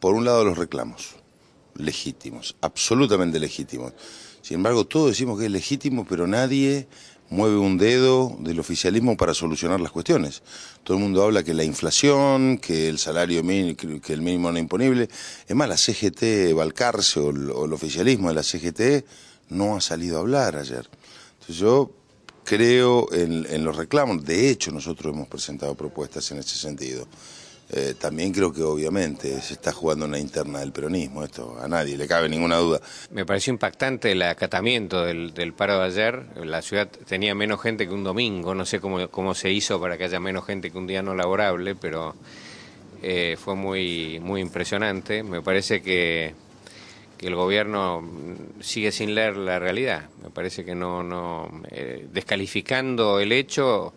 Por un lado los reclamos, legítimos, absolutamente legítimos. Sin embargo, todos decimos que es legítimo, pero nadie mueve un dedo del oficialismo para solucionar las cuestiones. Todo el mundo habla que la inflación, que el salario mínimo, que el mínimo no imponible. Es más, la CGT Valcarce, o el, oficialismo de la CGT no ha salido a hablar ayer. Entonces yo creo en los reclamos. De hecho, nosotros hemos presentado propuestas en ese sentido. Eh, también creo que obviamente se está jugando una interna del peronismo, esto a nadie le cabe ninguna duda. Me pareció impactante el acatamiento del, paro de ayer, la ciudad tenía menos gente que un domingo, no sé cómo, cómo se hizo para que haya menos gente que un día no laborable, pero eh, fue muy, muy impresionante, me parece que, el gobierno sigue sin leer la realidad, me parece que no, no eh, descalificando el hecho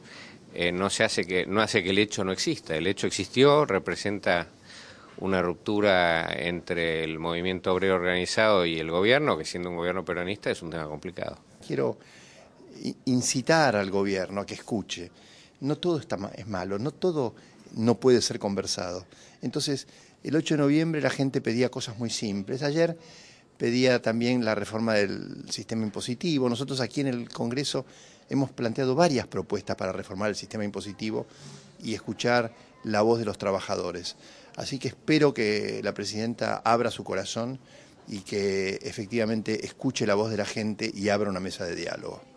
eh, no, se hace que, no hace que el hecho no exista. El hecho existió, representa una ruptura entre el movimiento obrero organizado y el gobierno, que siendo un gobierno peronista es un tema complicado. Quiero incitar al gobierno a que escuche. No todo está, es malo, no todo no puede ser conversado. Entonces, el 8 de noviembre la gente pedía cosas muy simples. Ayer pedía también la reforma del sistema impositivo. Nosotros aquí en el Congreso hemos planteado varias propuestas para reformar el sistema impositivo y escuchar la voz de los trabajadores. Así que espero que la presidenta abra su corazón y que efectivamente escuche la voz de la gente y abra una mesa de diálogo.